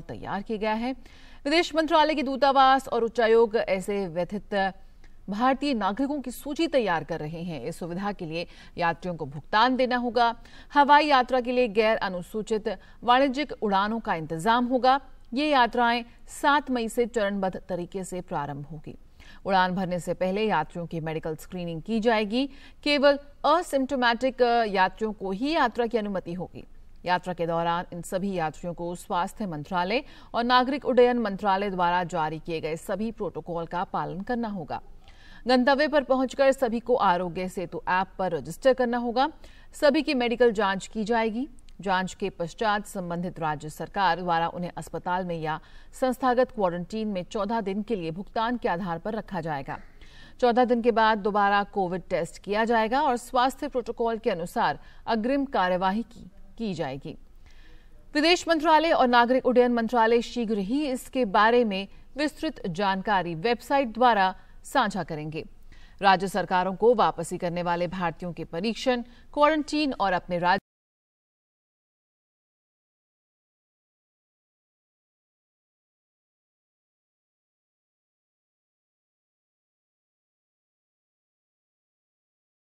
तैयार किया गया है विदेश मंत्रालय के दूतावास और उच्चायोग ऐसे व्यथित भारतीय नागरिकों की सूची तैयार कर रहे हैं इस सुविधा के लिए यात्रियों को भुगतान देना होगा हवाई यात्रा के लिए गैर अनुसूचित वाणिज्यिक उड़ानों का इंतजाम होगा ये यात्राएं 7 मई से चरणबद्ध तरीके से प्रारंभ होगी उड़ान भरने से पहले यात्रियों की मेडिकल स्क्रीनिंग की जाएगी केवल असिम्टोमेटिक यात्रियों को ही यात्रा की अनुमति होगी यात्रा के दौरान इन सभी यात्रियों को स्वास्थ्य मंत्रालय और नागरिक उड्डयन मंत्रालय द्वारा जारी किए गए सभी प्रोटोकॉल का पालन करना होगा गंतव्य पर पहुंचकर सभी को आरोग्य सेतु ऐप पर रजिस्टर करना होगा सभी की मेडिकल जांच की जाएगी जांच के पश्चात संबंधित राज्य सरकार द्वारा उन्हें अस्पताल में या संस्थागत क्वारंटीन में 14 दिन के लिए भुगतान के आधार पर रखा जाएगा 14 दिन के बाद दोबारा कोविड टेस्ट किया जाएगा और स्वास्थ्य प्रोटोकॉल के अनुसार अग्रिम कार्यवाही की की जाएगी विदेश मंत्रालय और नागरिक उड्डयन मंत्रालय शीघ्र ही इसके बारे में विस्तृत जानकारी वेबसाइट द्वारा साझा करेंगे राज्य सरकारों को वापसी करने वाले भारतीयों के परीक्षण क्वारंटीन और अपने राज्य